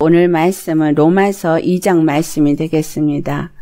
오늘 말씀은 로마서 2장 말씀이 되겠습니다.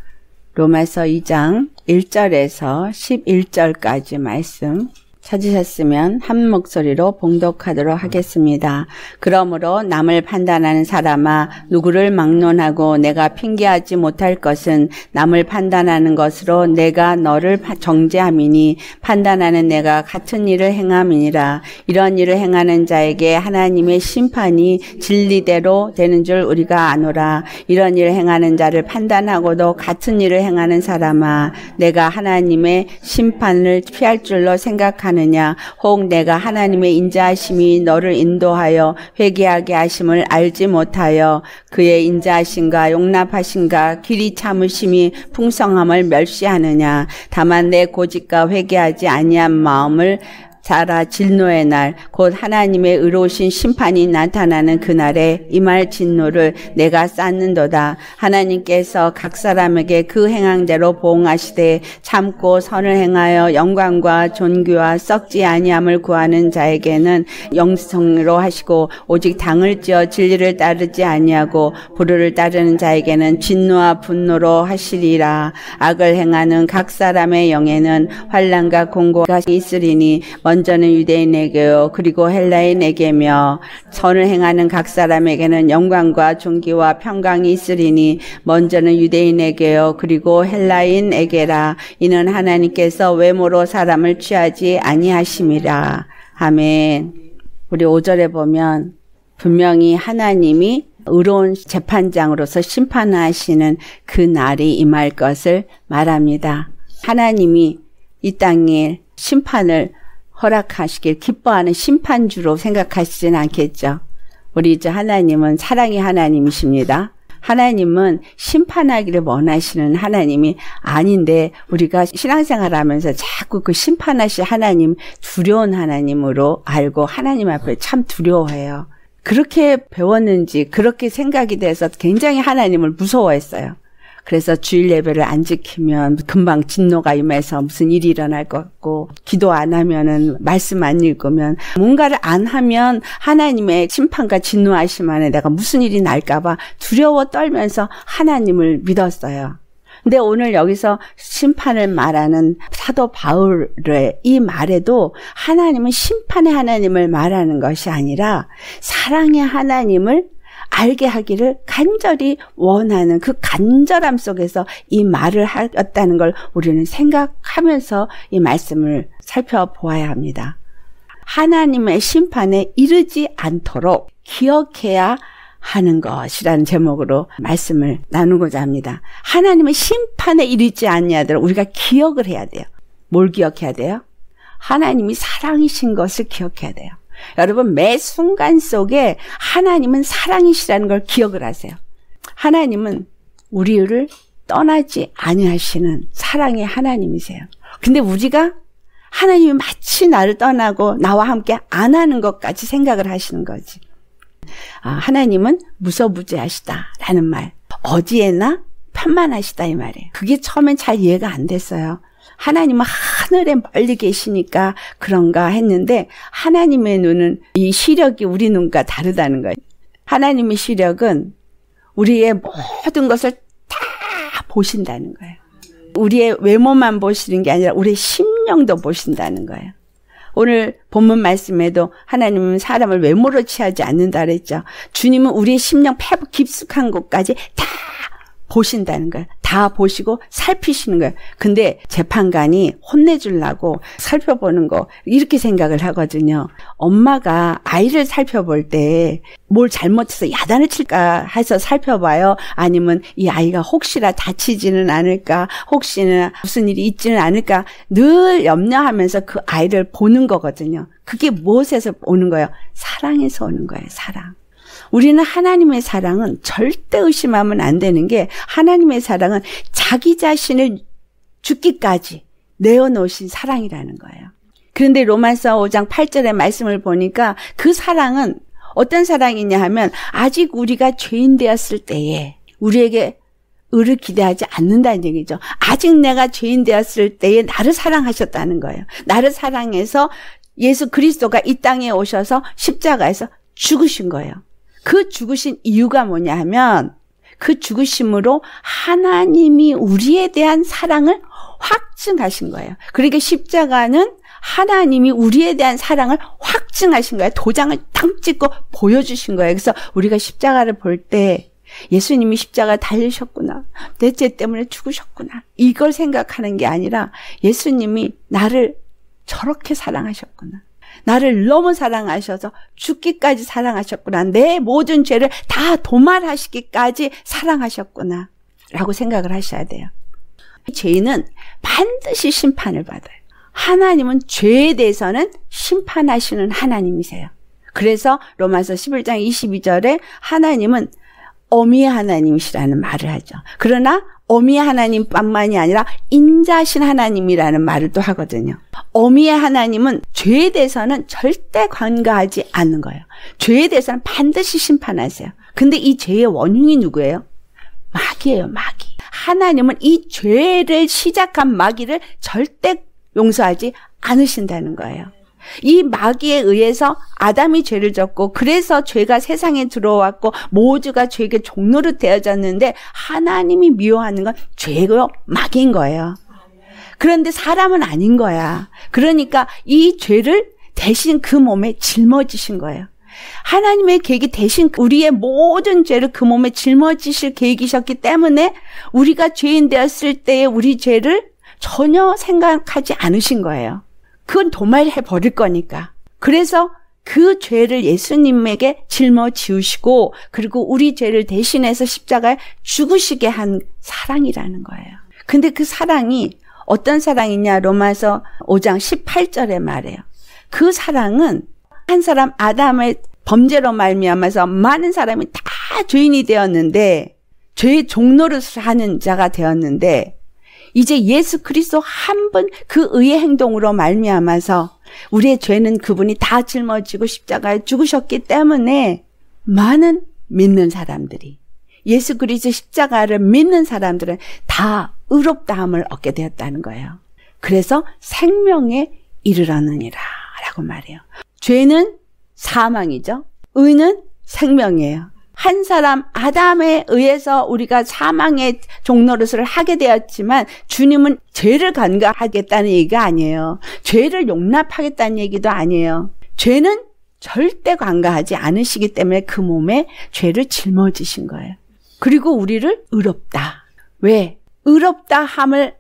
로마서 2장 1절에서 11절까지 말씀 찾으셨으면 한 목소리로 봉독하도록 하겠습니다. 그러므로 남을 판단하는 사람아 누구를 막론하고 내가 핑계하지 못할 것은 남을 판단하는 것으로 내가 너를 정죄함이니 판단하는 내가 같은 일을 행함이니라 이런 일을 행하는 자에게 하나님의 심판이 진리대로 되는 줄 우리가 아노라 이런 일을 행하는 자를 판단하고도 같은 일을 행하는 사람아 내가 하나님의 심판을 피할 줄로 생각하는 하느냐혹 내가 하나님의 인자하심이 너를 인도하여 회개하게 하심을 알지 못하여 그의 인자하심과 용납하심과 길이 참으심이 풍성함을 멸시하느냐 다만 내 고집과 회개하지 아니한 마음을 자라 진노의 날, 곧 하나님의 의로우신 심판이 나타나는 그날에 이 말 진노를 내가 쌓는도다. 하나님께서 각 사람에게 그 행항대로 보응하시되 참고 선을 행하여 영광과 존귀와 썩지 아니함을 구하는 자에게는 영성으로 하시고 오직 당을 지어 진리를 따르지 아니하고 불의를 따르는 자에게는 진노와 분노로 하시리라. 악을 행하는 각 사람의 영에는 환란과 공고가 있으리니 먼저는 유대인에게요 그리고 헬라인에게며 선을 행하는 각 사람에게는 영광과 존귀와 평강이 있으리니 먼저는 유대인에게요 그리고 헬라인에게라 이는 하나님께서 외모로 사람을 취하지 아니하심이라 아멘 우리 오절에 보면 분명히 하나님이 의로운 재판장으로서 심판하시는 그 날이 임할 것을 말합니다. 하나님이 이 땅에 심판을 허락하시길 기뻐하는 심판주로 생각하시진 않겠죠. 우리 이제 하나님은 사랑의 하나님이십니다. 하나님은 심판하기를 원하시는 하나님이 아닌데 우리가 신앙생활 하면서 자꾸 그 심판하실 하나님 두려운 하나님으로 알고 하나님 앞에 참 두려워해요. 그렇게 배웠는지 그렇게 생각이 돼서 굉장히 하나님을 무서워했어요. 그래서 주일 예배를 안 지키면 금방 진노가 임해서 무슨 일이 일어날 것 같고 기도 안 하면은 말씀 안 읽으면 뭔가를 안 하면 하나님의 심판과 진노하심 안에 내가 무슨 일이 날까봐 두려워 떨면서 하나님을 믿었어요. 근데 오늘 여기서 심판을 말하는 사도 바울의 이 말에도 하나님은 심판의 하나님을 말하는 것이 아니라 사랑의 하나님을 알게 하기를 간절히 원하는 그 간절함 속에서 이 말을 하였다는 걸 우리는 생각하면서 이 말씀을 살펴보아야 합니다. 하나님의 심판에 이르지 않도록 기억해야 하는 것이라는 제목으로 말씀을 나누고자 합니다. 하나님의 심판에 이르지 않냐도록 우리가 기억을 해야 돼요. 뭘 기억해야 돼요? 하나님이 사랑이신 것을 기억해야 돼요. 여러분 매 순간 속에 하나님은 사랑이시라는 걸 기억을 하세요. 하나님은 우리를 떠나지 아니하시는 사랑의 하나님이세요. 근데 우리가 하나님이 마치 나를 떠나고 나와 함께 안 하는 것까지 생각을 하시는 거지. 아, 하나님은 무서부재하시다라는 말. 어디에나 편만하시다 이 말이에요. 그게 처음엔 잘 이해가 안 됐어요. 하나님은 하늘에 멀리 계시니까 그런가 했는데 하나님의 눈은 이 시력이 우리 눈과 다르다는 거예요. 하나님의 시력은 우리의 모든 것을 다 보신다는 거예요. 우리의 외모만 보시는 게 아니라 우리의 심령도 보신다는 거예요. 오늘 본문 말씀에도 하나님은 사람을 외모로 취하지 않는다 그랬죠. 주님은 우리의 심령 폐부 깊숙한 곳까지 다 보신다는 거예요. 다 보시고 살피시는 거예요. 근데 재판관이 혼내주려고 살펴보는 거 이렇게 생각을 하거든요. 엄마가 아이를 살펴볼 때 뭘 잘못해서 야단을 칠까 해서 살펴봐요. 아니면 이 아이가 혹시나 다치지는 않을까 혹시나 무슨 일이 있지는 않을까 늘 염려하면서 그 아이를 보는 거거든요. 그게 무엇에서 오는 거예요? 사랑에서 오는 거예요. 사랑. 우리는 하나님의 사랑은 절대 의심하면 안 되는 게 하나님의 사랑은 자기 자신을 죽기까지 내어놓으신 사랑이라는 거예요. 그런데 로마서 5장 8절의 말씀을 보니까 그 사랑은 어떤 사랑이냐 하면 아직 우리가 죄인 되었을 때에 우리에게 의를 기대하지 않는다는 얘기죠. 아직 내가 죄인 되었을 때에 나를 사랑하셨다는 거예요. 나를 사랑해서 예수 그리스도가 이 땅에 오셔서 십자가에서 죽으신 거예요. 그 죽으신 이유가 뭐냐 하면 그 죽으심으로 하나님이 우리에 대한 사랑을 확증하신 거예요. 그러니까 십자가는 하나님이 우리에 대한 사랑을 확증하신 거예요. 도장을 딱 찍고 보여주신 거예요. 그래서 우리가 십자가를 볼 때 예수님이 십자가 달리셨구나. 내 죄 때문에 죽으셨구나. 이걸 생각하는 게 아니라 예수님이 나를 저렇게 사랑하셨구나. 나를 너무 사랑하셔서 죽기까지 사랑하셨구나. 내 모든 죄를 다 도말하시기까지 사랑하셨구나. 라고 생각을 하셔야 돼요. 죄인은 반드시 심판을 받아요. 하나님은 죄에 대해서는 심판하시는 하나님이세요. 그래서 로마서 11장 22절에 하나님은 어미의 하나님이시라는 말을 하죠. 그러나 어미의 하나님뿐만이 아니라 인자신 하나님이라는 말을 또 하거든요. 어미의 하나님은 죄에 대해서는 절대 관가하지 않는 거예요. 죄에 대해서는 반드시 심판하세요. 근데 이 죄의 원흉이 누구예요? 마귀예요, 마귀. 하나님은 이 죄를 시작한 마귀를 절대 용서하지 않으신다는 거예요. 이 마귀에 의해서 아담이 죄를 졌고 그래서 죄가 세상에 들어왔고 모두가 죄의 종로로 되어졌는데 하나님이 미워하는 건 죄고 마귀인 거예요. 그런데 사람은 아닌 거야. 그러니까 이 죄를 대신 그 몸에 짊어지신 거예요. 하나님의 계획이 대신 우리의 모든 죄를 그 몸에 짊어지실 계획이셨기 때문에 우리가 죄인 되었을 때의 우리 죄를 전혀 생각하지 않으신 거예요. 그건 도말해 버릴 거니까. 그래서 그 죄를 예수님에게 짊어지우시고 그리고 우리 죄를 대신해서 십자가에 죽으시게 한 사랑이라는 거예요. 근데 그 사랑이 어떤 사랑이냐 로마서 5장 18절에 말해요. 그 사랑은 한 사람 아담의 범죄로 말미암아서 많은 사람이 다 죄인이 되었는데 죄의 종로를 사는 자가 되었는데 이제 예수 그리스도 한 분 그 의의 행동으로 말미암아서 우리의 죄는 그분이 다 짊어지고 십자가에 죽으셨기 때문에 많은 믿는 사람들이 예수 그리스도 십자가를 믿는 사람들은 다 의롭다함을 얻게 되었다는 거예요. 그래서 생명에 이르러느니라 라고 말해요. 죄는 사망이죠. 의는 생명이에요. 한 사람 아담에 의해서 우리가 사망의 종노릇을 하게 되었지만 주님은 죄를 간과하겠다는 얘기가 아니에요. 죄를 용납하겠다는 얘기도 아니에요. 죄는 절대 간과하지 않으시기 때문에 그 몸에 죄를 짊어지신 거예요. 그리고 우리를 의롭다. 왜? 의롭다 함을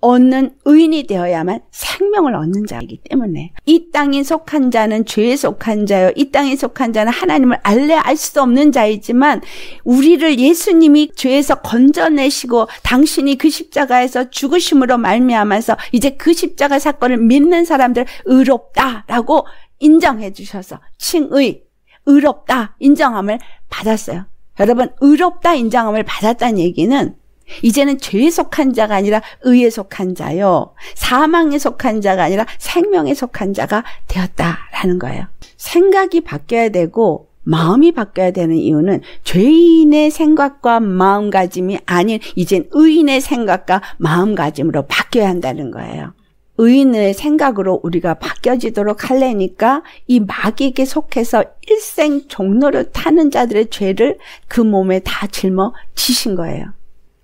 얻는 의인이 되어야만 생명을 얻는 자이기 때문에 이 땅에 속한 자는 죄에 속한 자요 이 땅에 속한 자는 하나님을 알래 알 수 없는 자이지만 우리를 예수님이 죄에서 건져내시고 당신이 그 십자가에서 죽으심으로 말미암아서 이제 그 십자가 사건을 믿는 사람들 의롭다라고 인정해 주셔서 칭의 의롭다 인정함을 받았어요. 여러분 의롭다 인정함을 받았다는 얘기는 이제는 죄에 속한 자가 아니라 의에 속한 자요. 사망에 속한 자가 아니라 생명에 속한 자가 되었다라는 거예요. 생각이 바뀌어야 되고 마음이 바뀌어야 되는 이유는 죄인의 생각과 마음가짐이 아닌 이젠 의인의 생각과 마음가짐으로 바뀌어야 한다는 거예요. 의인의 생각으로 우리가 바뀌어지도록 할래니까 이 마귀에게 속해서 일생 종로를 타는 자들의 죄를 그 몸에 다 짊어지신 거예요.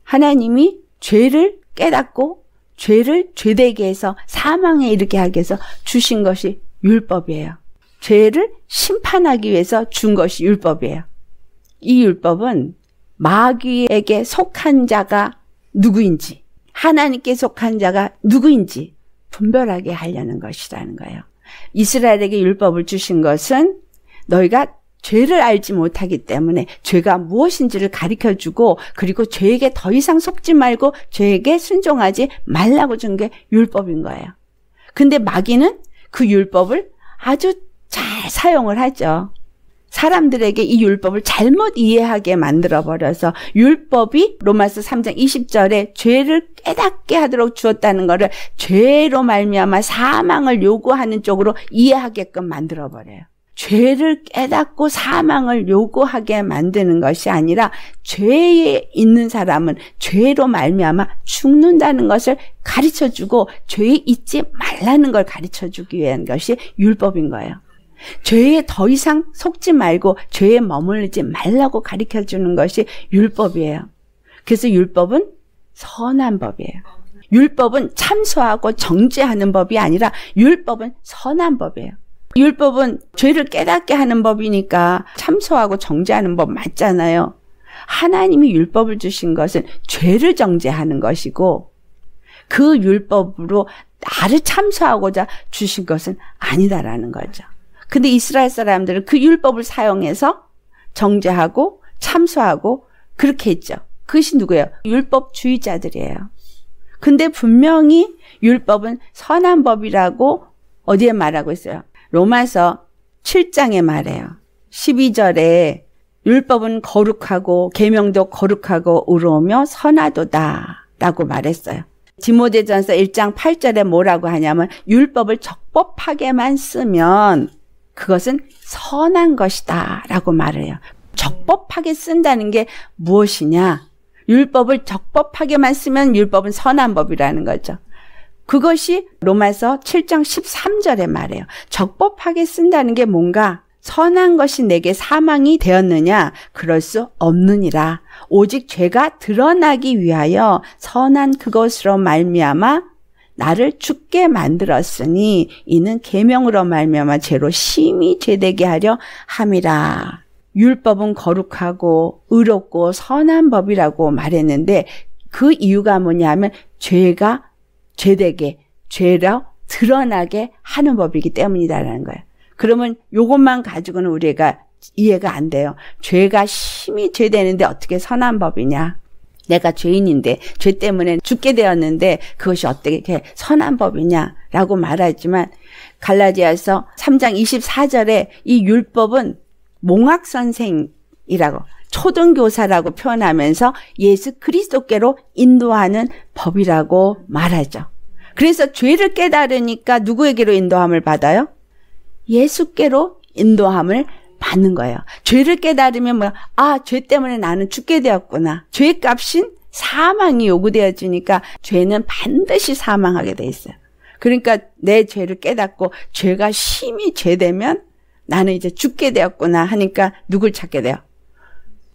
하나님이 죄를 깨닫고 죄를 죄되게 해서 사망에 이르게 하게해서 주신 것이 율법이에요. 죄를 심판하기 위해서 준 것이 율법이에요. 이 율법은 마귀에게 속한 자가 누구인지 하나님께 속한 자가 누구인지 분별하게 하려는 것이라는 거예요. 이스라엘에게 율법을 주신 것은 너희가 죄를 알지 못하기 때문에 죄가 무엇인지를 가르쳐 주고 그리고 죄에게 더 이상 속지 말고 죄에게 순종하지 말라고 준 게 율법인 거예요. 근데 마귀는 그 율법을 아주 잘 사용을 하죠. 사람들에게 이 율법을 잘못 이해하게 만들어 버려서 율법이 로마서 3장 20절에 죄를 깨닫게 하도록 주었다는 것을 죄로 말미암아 사망을 요구하는 쪽으로 이해하게끔 만들어 버려요. 죄를 깨닫고 사망을 요구하게 만드는 것이 아니라 죄에 있는 사람은 죄로 말미암아 죽는다는 것을 가르쳐 주고 죄에 있지 말라는 걸 가르쳐 주기 위한 것이 율법인 거예요. 죄에 더 이상 속지 말고 죄에 머물지 말라고 가르쳐 주는 것이 율법이에요. 그래서 율법은 선한 법이에요. 율법은 참소하고 정죄하는 법이 아니라 율법은 선한 법이에요. 율법은 죄를 깨닫게 하는 법이니까 참소하고 정죄하는 법 맞잖아요. 하나님이 율법을 주신 것은 죄를 정죄하는 것이고 그 율법으로 나를 참소하고자 주신 것은 아니다라는 거죠. 근데 이스라엘 사람들은 그 율법을 사용해서 정죄하고 참소하고 그렇게 했죠. 그것이 누구예요? 율법주의자들이에요. 근데 분명히 율법은 선한 법이라고 어디에 말하고 있어요? 로마서 7장에 말해요. 12절에 율법은 거룩하고 계명도 거룩하고 의로우며 선하도다 라고 말했어요. 디모데전서 1장 8절에 뭐라고 하냐면 율법을 적법하게만 쓰면 그것은 선한 것이다 라고 말해요. 적법하게 쓴다는 게 무엇이냐? 율법을 적법하게만 쓰면 율법은 선한 법이라는 거죠. 그것이 로마서 7장 13절에 말해요. 적법하게 쓴다는 게 뭔가 선한 것이 내게 사망이 되었느냐? 그럴 수 없느니라. 오직 죄가 드러나기 위하여 선한 그것으로 말미암아 나를 죽게 만들었으니 이는 계명으로 말미암아 죄로 심히 죄되게 하려 함이라. 율법은 거룩하고 의롭고 선한 법이라고 말했는데 그 이유가 뭐냐면 죄가 죄되게 죄로 드러나게 하는 법이기 때문이다라는 거예요. 그러면 요것만 가지고는 우리가 이해가 안 돼요. 죄가 심히 죄되는데 어떻게 선한 법이냐? 내가 죄인인데 죄 때문에 죽게 되었는데 그것이 어떻게 선한 법이냐라고 말하지만 갈라디아서 3장 24절에 이 율법은 몽학 선생이라고 초등교사라고 표현하면서 예수 그리스도께로 인도하는 법이라고 말하죠. 그래서 죄를 깨달으니까 누구에게로 인도함을 받아요? 예수께로 인도함을 받는 거예요. 죄를 깨달으면 뭐, 아, 죄 때문에 나는 죽게 되었구나. 죄 값인 사망이 요구되어지니까 죄는 반드시 사망하게 돼 있어요. 그러니까 내 죄를 깨닫고 죄가 심히 죄되면 나는 이제 죽게 되었구나 하니까 누굴 찾게 돼요?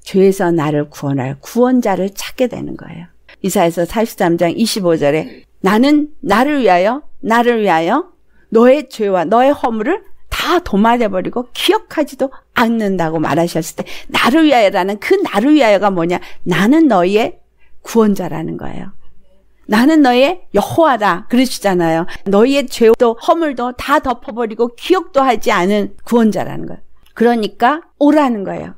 죄에서 나를 구원할 구원자를 찾게 되는 거예요. 이사에서 43장 25절에 나는 나를 위하여 나를 위하여 너의 죄와 너의 허물을 다 도말해버리고 기억하지도 않는다고 말하셨을 때 나를 위하여라는 그 나를 위하여가 뭐냐 나는 너희의 구원자라는 거예요. 나는 너의 여호와다 그러시잖아요. 너희의 죄도 허물도 다 덮어버리고 기억도 하지 않은 구원자라는 거예요. 그러니까 오라는 거예요.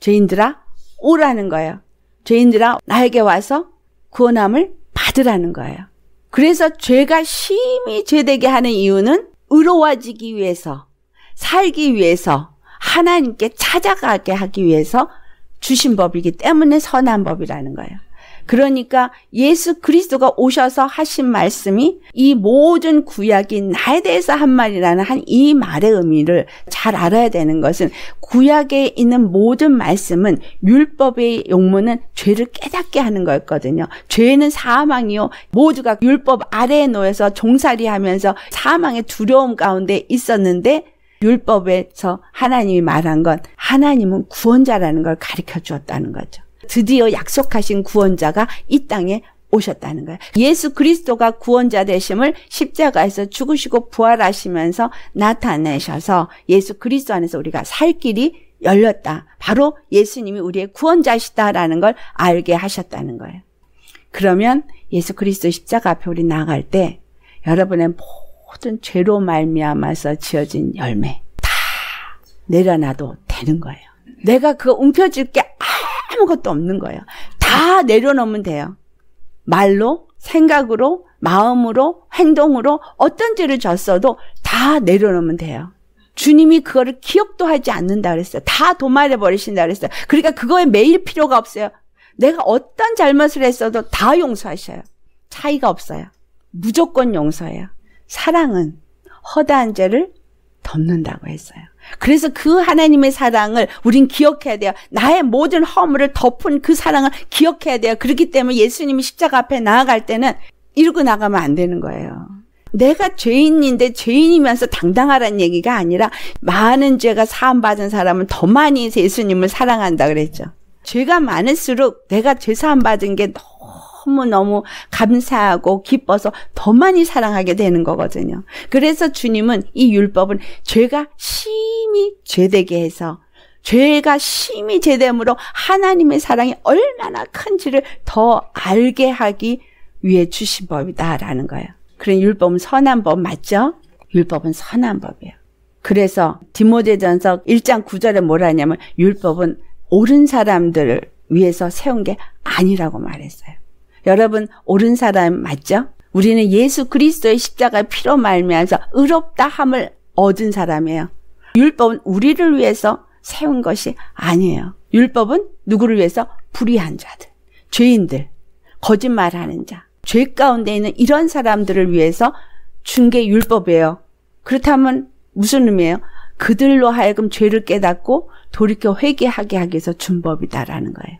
죄인들아 오라는 거예요. 죄인들아 나에게 와서 구원함을 받으라는 거예요. 그래서 죄가 심히 죄되게 하는 이유는 의로워지기 위해서 살기 위해서 하나님께 찾아가게 하기 위해서 주신 법이기 때문에 선한 법이라는 거예요. 그러니까 예수 그리스도가 오셔서 하신 말씀이 이 모든 구약이 나에 대해서 한 말이라는 한 이 말의 의미를 잘 알아야 되는 것은 구약에 있는 모든 말씀은 율법의 용문는 죄를 깨닫게 하는 거였거든요. 죄는 사망이요. 모두가 율법 아래에 놓여서 종살이하면서 사망의 두려움 가운데 있었는데 율법에서 하나님이 말한 건 하나님은 구원자라는 걸 가르쳐 주었다는 거죠. 드디어 약속하신 구원자가 이 땅에 오셨다는 거예요. 예수 그리스도가 구원자 되심을 십자가에서 죽으시고 부활하시면서 나타내셔서 예수 그리스도 안에서 우리가 살 길이 열렸다. 바로 예수님이 우리의 구원자시다라는 걸 알게 하셨다는 거예요. 그러면 예수 그리스도 십자가 앞에 우리 나아갈 때 여러분의 모든 죄로 말미암아서 지어진 열매 다 내려놔도 되는 거예요. 내가 그거 움켜쥘 게 아무것도 없는 거예요. 다 내려놓으면 돼요. 말로, 생각으로, 마음으로, 행동으로 어떤 죄를 졌어도 다 내려놓으면 돼요. 주님이 그거를 기억도 하지 않는다 그랬어요. 다 도말해 버리신다 그랬어요. 그러니까 그거에 매일 필요가 없어요. 내가 어떤 잘못을 했어도 다 용서하셔요. 차이가 없어요. 무조건 용서해요. 사랑은 허다한 죄를 덮는다고 했어요. 그래서 그 하나님의 사랑을 우린 기억해야 돼요. 나의 모든 허물을 덮은 그 사랑을 기억해야 돼요. 그렇기 때문에 예수님이 십자가 앞에 나아갈 때는 이러고 나가면 안 되는 거예요. 내가 죄인인데 죄인이면서 당당하라는 얘기가 아니라 많은 죄가 사함받은 사람은 더 많이 예수님을 사랑한다 그랬죠. 죄가 많을수록 내가 죄 사함받은 게 너무 너무 너무 감사하고 기뻐서 더 많이 사랑하게 되는 거거든요. 그래서 주님은 이 율법은 죄가 심히 죄되게 해서 죄가 심히 죄됨으로 하나님의 사랑이 얼마나 큰지를 더 알게 하기 위해 주신 법이다라는 거예요. 그런 율법은 선한 법 맞죠? 율법은 선한 법이에요. 그래서 디모데전서 1장 9절에 뭐라 하냐면 율법은 옳은 사람들을 위해서 세운 게 아니라고 말했어요. 여러분 옳은 사람 맞죠? 우리는 예수 그리스도의 십자가 피로 말미암아서 의롭다 함을 얻은 사람이에요. 율법은 우리를 위해서 세운 것이 아니에요. 율법은 누구를 위해서 불의한 자들, 죄인들, 거짓말하는 자, 죄 가운데 있는 이런 사람들을 위해서 준 게 율법이에요. 그렇다면 무슨 의미예요? 그들로 하여금 죄를 깨닫고 돌이켜 회개하게 하기 위해서 준 법이다라는 거예요.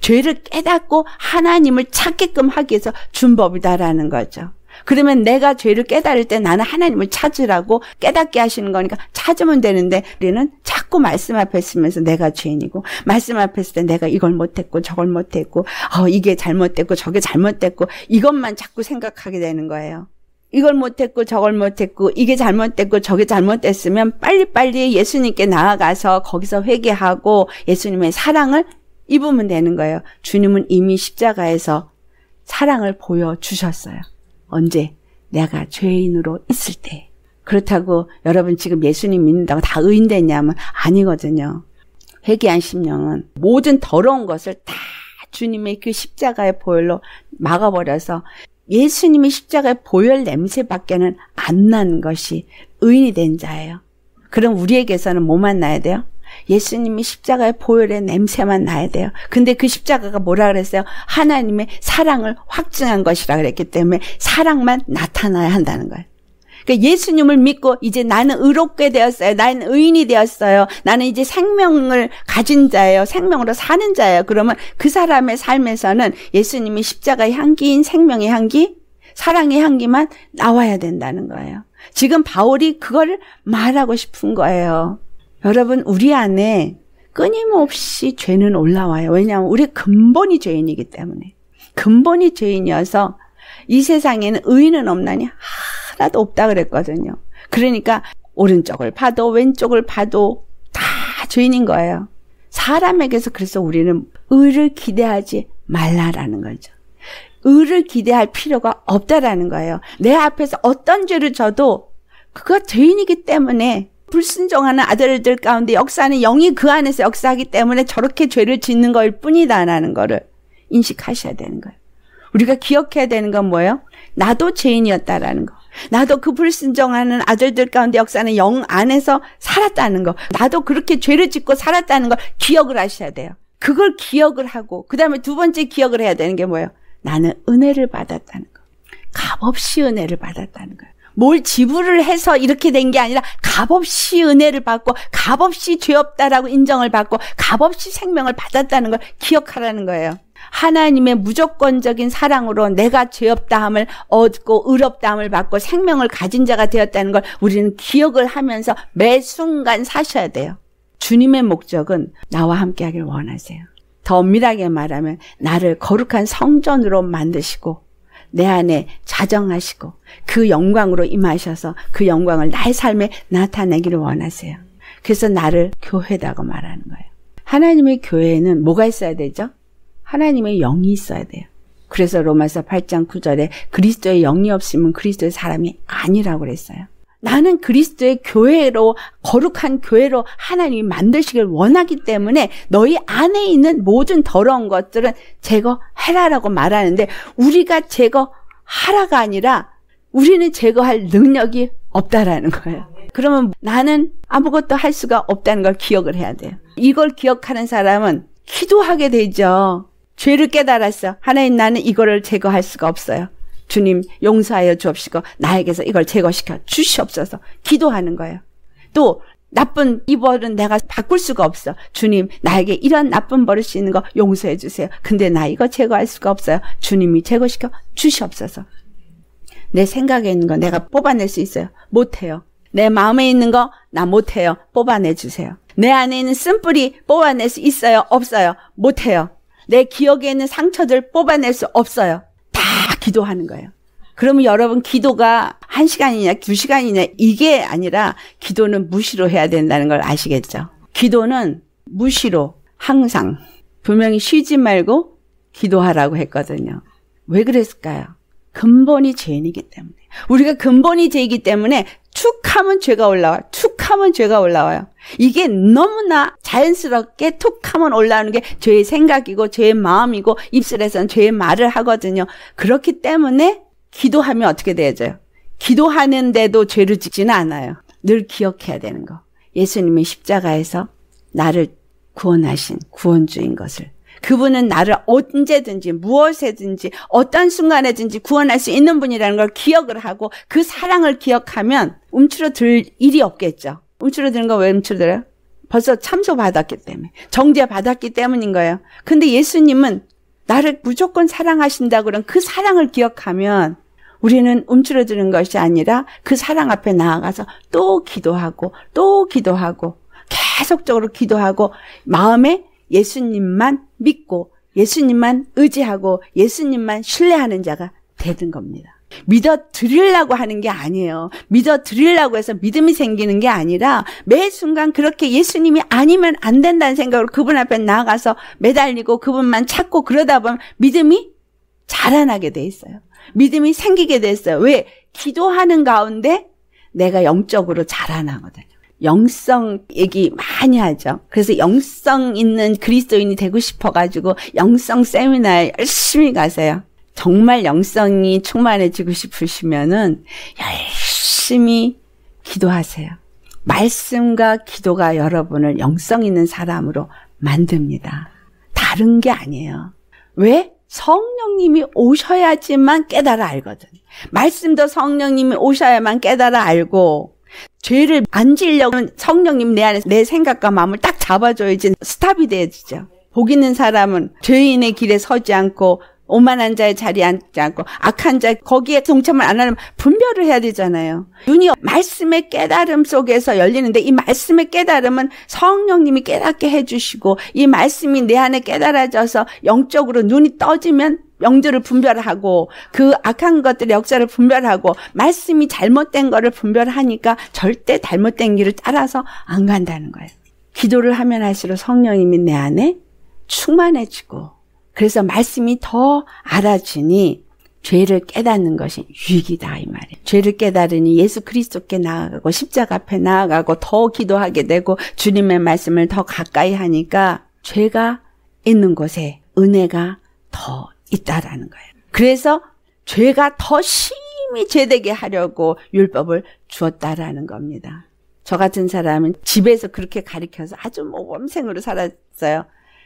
죄를 깨닫고 하나님을 찾게끔 하기 위해서 준 법이다라는 거죠. 그러면 내가 죄를 깨달을 때 나는 하나님을 찾으라고 깨닫게 하시는 거니까 찾으면 되는데 우리는 자꾸 말씀 앞에 있으면서 내가 죄인이고 말씀 앞에 있을 때 내가 이걸 못했고 저걸 못했고 어 이게 잘못됐고 저게 잘못됐고 이것만 자꾸 생각하게 되는 거예요. 이걸 못했고 저걸 못했고 이게 잘못됐고 저게 잘못됐으면 빨리빨리 예수님께 나아가서 거기서 회개하고 예수님의 사랑을 입으면 되는 거예요. 주님은 이미 십자가에서 사랑을 보여주셨어요. 언제? 내가 죄인으로 있을 때. 그렇다고 여러분 지금 예수님 믿는다고 다 의인 됐냐면 아니거든요. 회개한 심령은 모든 더러운 것을 다 주님의 그 십자가의 보혈로 막아버려서 예수님의 십자가의 보혈 냄새밖에는 안 난 것이 의인이 된 자예요. 그럼 우리에게서는 뭐 만나야 돼요? 예수님이 십자가의 보혈의 냄새만 나야 돼요. 근데 그 십자가가 뭐라 그랬어요? 하나님의 사랑을 확증한 것이라 그랬기 때문에 사랑만 나타나야 한다는 거예요. 그러니까 예수님을 믿고 이제 나는 의롭게 되었어요. 나는 의인이 되었어요. 나는 이제 생명을 가진 자예요. 생명으로 사는 자예요. 그러면 그 사람의 삶에서는 예수님이 십자가 향기인 생명의 향기, 사랑의 향기만 나와야 된다는 거예요. 지금 바울이 그걸 말하고 싶은 거예요. 여러분, 우리 안에 끊임없이 죄는 올라와요. 왜냐하면 우리 근본이 죄인이기 때문에. 근본이 죄인이어서 이 세상에는 의인은 없나니 하나도 없다 그랬거든요. 그러니까 오른쪽을 봐도 왼쪽을 봐도 다 죄인인 거예요. 사람에게서 그래서 우리는 의를 기대하지 말라라는 거죠. 의를 기대할 필요가 없다라는 거예요. 내 앞에서 어떤 죄를 져도 그가 죄인이기 때문에 불순종하는 아들들 가운데 역사는 영이 그 안에서 역사하기 때문에 저렇게 죄를 짓는 거일 뿐이다라는 거를 인식하셔야 되는 거예요. 우리가 기억해야 되는 건 뭐예요? 나도 죄인이었다라는 거. 나도 그 불순종하는 아들들 가운데 역사는 영 안에서 살았다는 거. 나도 그렇게 죄를 짓고 살았다는 걸 기억을 하셔야 돼요. 그걸 기억을 하고 그다음에 두 번째 기억을 해야 되는 게 뭐예요? 나는 은혜를 받았다는 거. 값없이 은혜를 받았다는 거예요. 뭘 지불을 해서 이렇게 된 게 아니라 값없이 은혜를 받고 값없이 죄 없다라고 인정을 받고 값없이 생명을 받았다는 걸 기억하라는 거예요. 하나님의 무조건적인 사랑으로 내가 죄 없다함을 얻고 의롭다함을 받고 생명을 가진 자가 되었다는 걸 우리는 기억을 하면서 매 순간 사셔야 돼요. 주님의 목적은 나와 함께 하길 원하세요. 더 엄밀하게 말하면 나를 거룩한 성전으로 만드시고 내 안에 자정하시고 그 영광으로 임하셔서 그 영광을 나의 삶에 나타내기를 원하세요. 그래서 나를 교회다고 말하는 거예요. 하나님의 교회에는 뭐가 있어야 되죠? 하나님의 영이 있어야 돼요. 그래서 로마서 8장 9절에 그리스도의 영이 없으면 그리스도의 사람이 아니라고 그랬어요. 나는 그리스도의 교회로 거룩한 교회로 하나님이 만드시길 원하기 때문에 너희 안에 있는 모든 더러운 것들은 제거해라라고 말하는데 우리가 제거하라가 아니라 우리는 제거할 능력이 없다라는 거예요. 그러면 나는 아무것도 할 수가 없다는 걸 기억을 해야 돼요. 이걸 기억하는 사람은 기도하게 되죠. 죄를 깨달았어. 하나님 나는 이거를 제거할 수가 없어요. 주님 용서하여 주옵시고 나에게서 이걸 제거시켜 주시옵소서 기도하는 거예요. 또 나쁜 이 벌은 내가 바꿀 수가 없어. 주님, 나에게 이런 나쁜 버릇이 는거 용서해 주세요. 근데 나 이거 제거할 수가 없어요. 주님이 제거시켜 주시옵소서. 내 생각에 있는 거 내가 뽑아낼 수 있어요. 못해요. 내 마음에 있는 거 나 못해요. 뽑아내 주세요. 내 안에 있는 쓴뿌리 뽑아낼 수 있어요? 없어요? 못해요. 내 기억에 있는 상처들 뽑아낼 수 없어요. 기도하는 거예요. 그러면 여러분 기도가 한 시간이냐 두 시간이냐 이게 아니라 기도는 무시로 해야 된다는 걸 아시겠죠? 기도는 무시로 항상 분명히 쉬지 말고 기도하라고 했거든요. 왜 그랬을까요? 근본이 죄인이기 때문에. 우리가 근본이 죄이기 때문에 툭하면 죄가 올라와. 툭하면 죄가 올라와요. 이게 너무나 자연스럽게 툭하면 올라오는 게 죄의 생각이고 죄의 마음이고 입술에서는 죄의 말을 하거든요. 그렇기 때문에 기도하면 어떻게 되어져요? 기도하는데도 죄를 짓지는 않아요. 늘 기억해야 되는 거. 예수님이 십자가에서 나를 구원하신 구원주인 것을 그분은 나를 언제든지 무엇에든지 어떤 순간에든지 구원할 수 있는 분이라는 걸 기억을 하고 그 사랑을 기억하면 움츠러들 일이 없겠죠. 움츠러드는 건 왜 움츠러들어요? 벌써 참소 받았기 때문에 정죄 받았기 때문인 거예요. 근데 예수님은 나를 무조건 사랑하신다 그런 그 사랑을 기억하면 우리는 움츠러드는 것이 아니라 그 사랑 앞에 나아가서 또 기도하고 또 기도하고 계속적으로 기도하고 마음에 예수님만 믿고 예수님만 의지하고 예수님만 신뢰하는 자가 되는 겁니다. 믿어 드리려고 하는 게 아니에요. 믿어 드리려고 해서 믿음이 생기는 게 아니라 매 순간 그렇게 예수님이 아니면 안 된다는 생각으로 그분 앞에 나가서 매달리고 그분만 찾고 그러다 보면 믿음이 자라나게 돼 있어요. 믿음이 생기게 돼 있어요. 왜? 기도하는 가운데 내가 영적으로 자라나거든. 영성 얘기 많이 하죠. 그래서 영성 있는 그리스도인이 되고 싶어가지고 영성 세미나에 열심히 가세요. 정말 영성이 충만해지고 싶으시면은 열심히 기도하세요. 말씀과 기도가 여러분을 영성 있는 사람으로 만듭니다. 다른 게 아니에요. 왜? 성령님이 오셔야지만 깨달아 알거든. 말씀도 성령님이 오셔야만 깨달아 알고, 죄를 안지려는 성령님 내 안에 내 생각과 마음을 딱 잡아줘야지 스탑이 되어지죠. 복 있는 사람은 죄인의 길에 서지 않고 오만한 자의 자리에 앉지 않고 악한 자 거기에 동참을 안하면 분별을 해야 되잖아요. 눈이 말씀의 깨달음 속에서 열리는데 이 말씀의 깨달음은 성령님이 깨닫게 해주시고 이 말씀이 내 안에 깨달아져서 영적으로 눈이 떠지면 명절을 분별하고 그 악한 것들의 역사를 분별하고 말씀이 잘못된 거를 분별하니까 절대 잘못된 길을 따라서 안 간다는 거예요. 기도를 하면 할수록 성령님이 내 안에 충만해지고 그래서 말씀이 더 알아주니 죄를 깨닫는 것이 유익이다 이 말이에요. 죄를 깨달으니 예수 그리스도께 나아가고 십자가 앞에 나아가고 더 기도하게 되고 주님의 말씀을 더 가까이 하니까 죄가 있는 곳에 은혜가 더 있다라는 거예요. 그래서 죄가 더 심히 죄되게 하려고 율법을 주었다라는 겁니다. 저 같은 사람은 집에서 그렇게 가르켜서 아주 뭐 웜생으로 살았어요.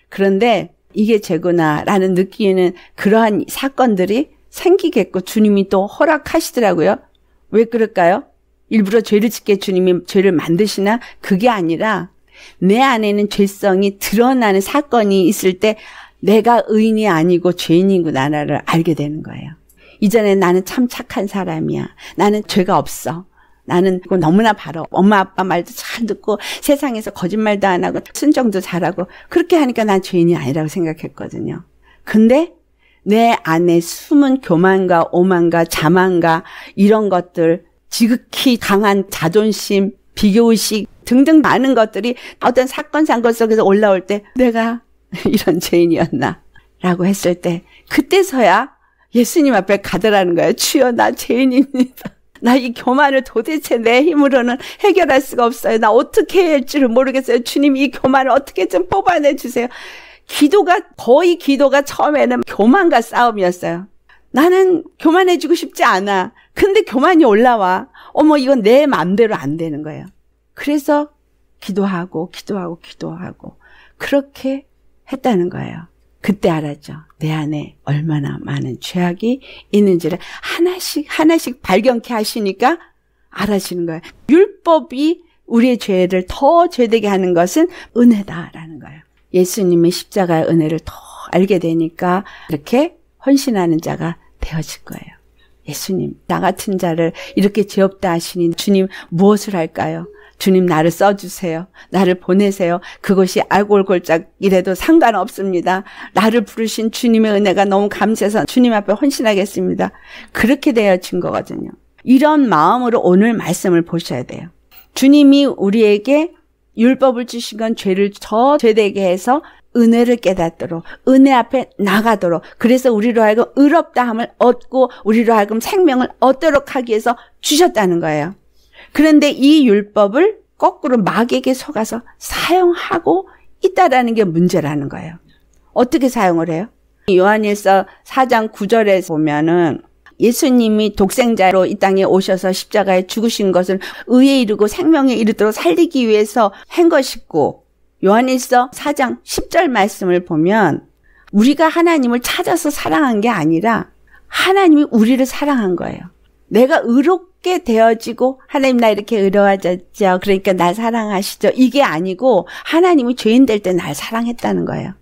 그런데 이게 죄구나라는 느끼는 그러한 사건들이 생기겠고 주님이 또 허락하시더라고요. 왜 그럴까요? 일부러 죄를 짓게 주님이 죄를 만드시나? 그게 아니라 내 안에는 죄성이 드러나는 사건이 있을 때 내가 의인이 아니고 죄인이고나라를 알게 되는 거예요. 이전에 나는 참 착한 사람이야. 나는 죄가 없어. 나는 너무나 바로 엄마 아빠 말도 잘 듣고 세상에서 거짓말도 안 하고 순정도 잘하고 그렇게 하니까 난 죄인이 아니라고 생각했거든요. 근데 내 안에 숨은 교만과 오만과 자만과 이런 것들 지극히 강한 자존심, 비교의식 등등 많은 것들이 어떤 사건, 사건 속에서 올라올 때 내가 이런 죄인이었나? 라고 했을 때, 그때서야 예수님 앞에 가더라는 거예요. 주여, 나 죄인입니다. 나 이 교만을 도대체 내 힘으로는 해결할 수가 없어요. 나 어떻게 해야 할지를 모르겠어요. 주님, 이 교만을 어떻게 좀 뽑아내 주세요. 기도가, 거의 기도가 처음에는 교만과 싸움이었어요. 나는 교만해지고 싶지 않아. 근데 교만이 올라와. 어머, 이건 내 마음대로 안 되는 거예요. 그래서 기도하고, 기도하고, 기도하고. 그렇게 했다는 거예요. 그때 알았죠. 내 안에 얼마나 많은 죄악이 있는지를 하나씩 하나씩 발견케 하시니까 알아지는 거예요. 율법이 우리의 죄를 더 죄되게 하는 것은 은혜다라는 거예요. 예수님의 십자가의 은혜를 더 알게 되니까 이렇게 헌신하는 자가 되어질 거예요. 예수님, 나 같은 자를 이렇게 죄 없다 하시니 주님 무엇을 할까요? 주님 나를 써주세요. 나를 보내세요. 그것이 알골골짝이래도 상관없습니다. 나를 부르신 주님의 은혜가 너무 감사해서 주님 앞에 헌신하겠습니다. 그렇게 되어진 거거든요. 이런 마음으로 오늘 말씀을 보셔야 돼요. 주님이 우리에게 율법을 주신 건 죄를 더 죄되게 해서 은혜를 깨닫도록 은혜 앞에 나가도록 그래서 우리로 하여금 의롭다함을 얻고 우리로 하여금 생명을 얻도록 하기 위해서 주셨다는 거예요. 그런데 이 율법을 거꾸로 마귀에게 속아서 사용하고 있다라는 게 문제라는 거예요. 어떻게 사용을 해요? 요한일서 4장 9절에 보면은 예수님이 독생자로 이 땅에 오셔서 십자가에 죽으신 것은 의에 이르고 생명에 이르도록 살리기 위해서 한 것이고 요한일서 4장 10절 말씀을 보면 우리가 하나님을 찾아서 사랑한 게 아니라 하나님이 우리를 사랑한 거예요. 내가 의롭 함께 되어지고 하나님 나 이렇게 의로워졌죠. 그러니까 나 사랑하시죠. 이게 아니고 하나님이 죄인 될 때 날 사랑했다는 거예요.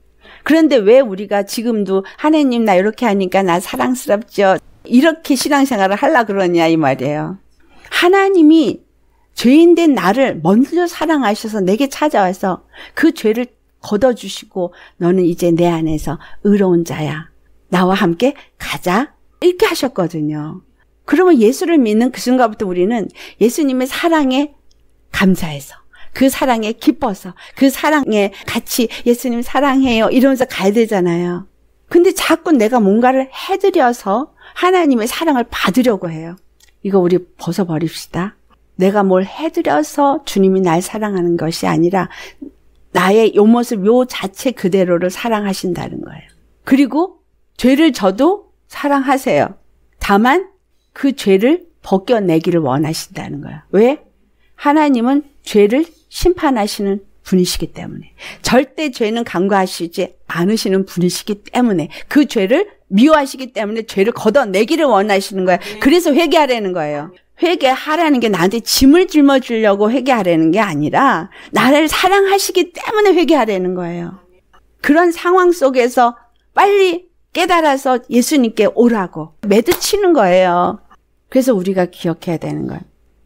그런데 왜 우리가 지금도 하나님 나 이렇게 하니까 나 사랑스럽죠. 이렇게 신앙생활을 하려 그러냐 이 말이에요. 하나님이 죄인 된 나를 먼저 사랑하셔서 내게 찾아와서 그 죄를 걷어주시고 너는 이제 내 안에서 의로운 자야. 나와 함께 가자. 이렇게 하셨거든요. 그러면 예수를 믿는 그 순간부터 우리는 예수님의 사랑에 감사해서 그 사랑에 기뻐서 그 사랑에 같이 예수님 사랑해요 이러면서 가야 되잖아요. 근데 자꾸 내가 뭔가를 해드려서 하나님의 사랑을 받으려고 해요. 이거 우리 벗어버립시다. 내가 뭘 해드려서 주님이 날 사랑하는 것이 아니라 나의 요 모습 요 자체 그대로를 사랑하신다는 거예요. 그리고 죄를 져도 사랑하세요. 다만 그 죄를 벗겨내기를 원하신다는 거야. 왜? 하나님은 죄를 심판하시는 분이시기 때문에 절대 죄는 간과하시지 않으시는 분이시기 때문에 그 죄를 미워하시기 때문에 죄를 걷어내기를 원하시는 거야. 네. 그래서 회개하라는 거예요. 회개하라는 게 나한테 짐을 짊어주려고 회개하라는 게 아니라 나를 사랑하시기 때문에 회개하라는 거예요. 그런 상황 속에서 빨리 깨달아서 예수님께 오라고 매드치는 거예요. 그래서 우리가 기억해야 되는 건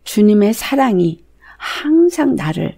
주님의 사랑이 항상 나를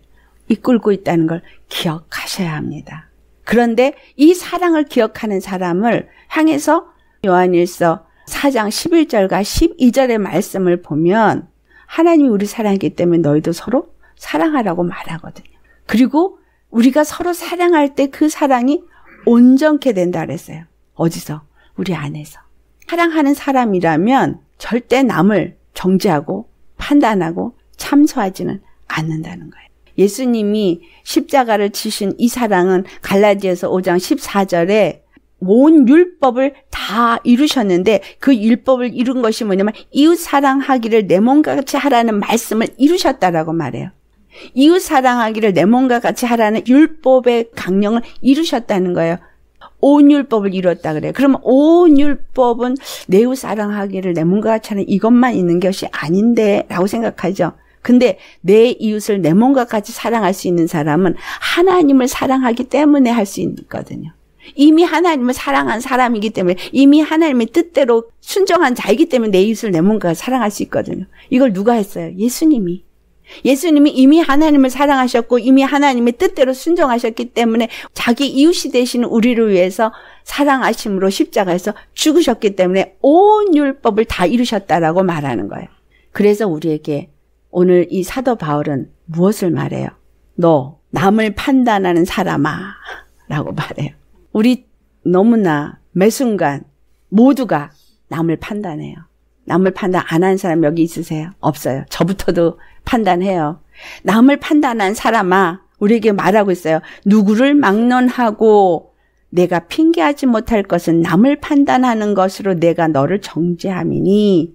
이끌고 있다는 걸 기억하셔야 합니다. 그런데 이 사랑을 기억하는 사람을 향해서 요한일서 4장 11절과 12절의 말씀을 보면 하나님이 우리 사랑이기 때문에 너희도 서로 사랑하라고 말하거든요. 그리고 우리가 서로 사랑할 때 그 사랑이 온전케 된다 그랬어요. 어디서? 우리 안에서. 사랑하는 사람이라면 절대 남을 정죄하고 판단하고 참소하지는 않는다는 거예요. 예수님이 십자가를 치신 이 사랑은 갈라디에서 5장 14절에 모은 율법을 다 이루셨는데 그 율법을 이룬 것이 뭐냐면 이웃 사랑하기를 내 몸과 같이 하라는 말씀을 이루셨다라고 말해요. 이웃 사랑하기를 내 몸과 같이 하라는 율법의 강령을 이루셨다는 거예요. 온율법을 이뤘다 그래요. 그럼 온율법은 내우 사랑하기를 내 몸과 같이 하는 이것만 있는 것이 아닌데라고 생각하죠. 근데 내 이웃을 내 몸과 같이 사랑할 수 있는 사람은 하나님을 사랑하기 때문에 할 수 있거든요. 이미 하나님을 사랑한 사람이기 때문에 이미 하나님의 뜻대로 순종한 자이기 때문에 내 이웃을 내 몸과 사랑할 수 있거든요. 이걸 누가 했어요? 예수님이. 예수님이 이미 하나님을 사랑하셨고 이미 하나님의 뜻대로 순종하셨기 때문에 자기 이웃이 되시는 우리를 위해서 사랑하심으로 십자가에서 죽으셨기 때문에 온 율법을 다 이루셨다라고 말하는 거예요. 그래서 우리에게 오늘 이 사도 바울은 무엇을 말해요? 너 남을 판단하는 사람아 라고 말해요. 우리 너무나 매순간 모두가 남을 판단해요. 남을 판단 안 한 사람 여기 있으세요? 없어요. 저부터도 판단해요. 남을 판단한 사람아, 우리에게 말하고 있어요. 누구를 막론하고 내가 핑계하지 못할 것은 남을 판단하는 것으로 내가 너를 정죄함이니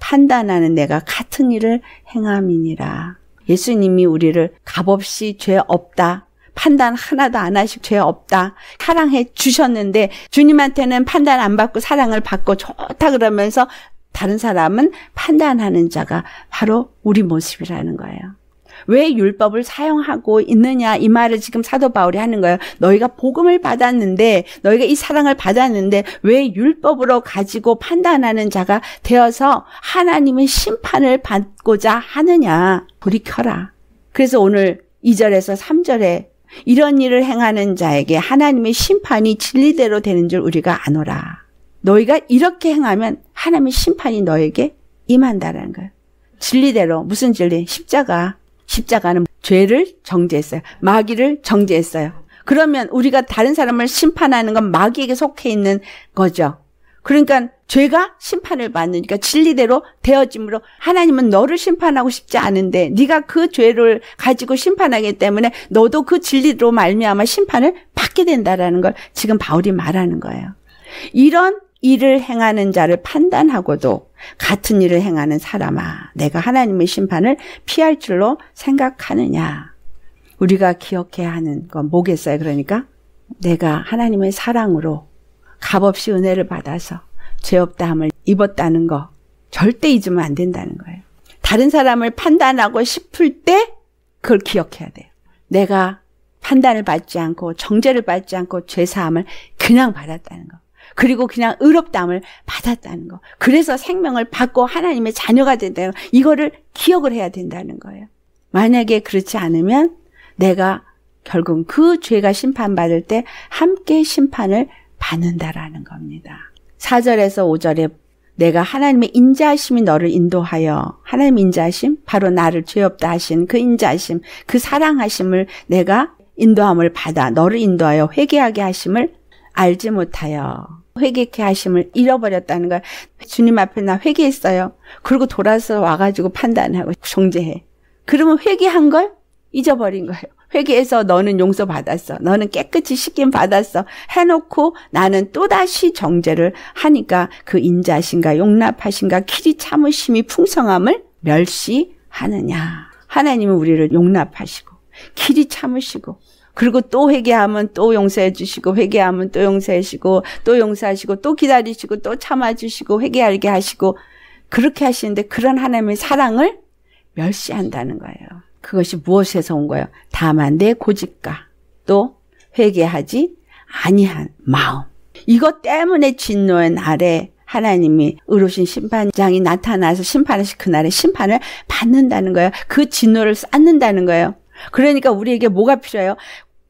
판단하는 내가 같은 일을 행함이니라. 예수님이 우리를 값없이 죄 없다. 판단 하나도 안 하시고 죄 없다. 사랑해 주셨는데 주님한테는 판단 안 받고 사랑을 받고 좋다 그러면서 다른 사람은 판단하는 자가 바로 우리 모습이라는 거예요. 왜 율법을 사용하고 있느냐 이 말을 지금 사도 바울이 하는 거예요. 너희가 복음을 받았는데 너희가 이 사랑을 받았는데 왜 율법으로 가지고 판단하는 자가 되어서 하나님의 심판을 받고자 하느냐 돌이켜라. 그래서 오늘 2절에서 3절에 이런 일을 행하는 자에게 하나님의 심판이 진리대로 되는 줄 우리가 아노라. 너희가 이렇게 행하면 하나님의 심판이 너에게 임한다라는 거예요. 진리대로 무슨 진리? 십자가. 십자가는 죄를 정죄했어요. 마귀를 정죄했어요. 그러면 우리가 다른 사람을 심판하는 건 마귀에게 속해 있는 거죠. 그러니까 죄가 심판을 받으니까 진리대로 되어짐으로 하나님은 너를 심판하고 싶지 않은데 네가 그 죄를 가지고 심판하기 때문에 너도 그 진리로 말미암아 심판을 받게 된다라는 걸 지금 바울이 말하는 거예요. 이런 일을 행하는 자를 판단하고도 같은 일을 행하는 사람아 내가 하나님의 심판을 피할 줄로 생각하느냐. 우리가 기억해야 하는 건 뭐겠어요? 그러니까 내가 하나님의 사랑으로 값없이 은혜를 받아서 죄 없다함을 입었다는 거 절대 잊으면 안 된다는 거예요. 다른 사람을 판단하고 싶을 때 그걸 기억해야 돼요. 내가 판단을 받지 않고 정죄를 받지 않고 죄 사함을 그냥 받았다는 거. 그리고 그냥 의롭담을 받았다는 거. 그래서 생명을 받고 하나님의 자녀가 된다는 거. 이거를 기억을 해야 된다는 거예요. 만약에 그렇지 않으면 내가 결국 그 죄가 심판받을 때 함께 심판을 받는다라는 겁니다. 4절에서 5절에 내가 하나님의 인자하심이 너를 인도하여 하나님 인자하심 바로 나를 죄 없다 하신 그 인자하심 그 사랑하심을 내가 인도함을 받아 너를 인도하여 회개하게 하심을 알지 못하여 회개케 하심을 잃어버렸다는 걸 주님 앞에 나 회개했어요. 그리고 돌아서 와가지고 판단하고 정죄해. 그러면 회개한 걸 잊어버린 거예요. 회개해서 너는 용서 받았어. 너는 깨끗이 씻김 받았어. 해놓고 나는 또다시 정죄를 하니까 그 인자신가 용납하신가 길이 참으심이 풍성함을 멸시하느냐. 하나님은 우리를 용납하시고 길이 참으시고 그리고 또 회개하면 또 용서해 주시고 회개하면 또 용서해 주시고 또 용서하시고 또 기다리시고 또 참아 주시고 회개하게 하시고 그렇게 하시는데 그런 하나님의 사랑을 멸시한다는 거예요. 그것이 무엇에서 온 거예요? 다만 내 고집과 또 회개하지 아니한 마음. 이것 때문에 진노의 날에 하나님이 의로신 심판장이 나타나서 심판하실 그날에 심판을 받는다는 거예요. 그 진노를 쌓는다는 거예요. 그러니까 우리에게 뭐가 필요해요?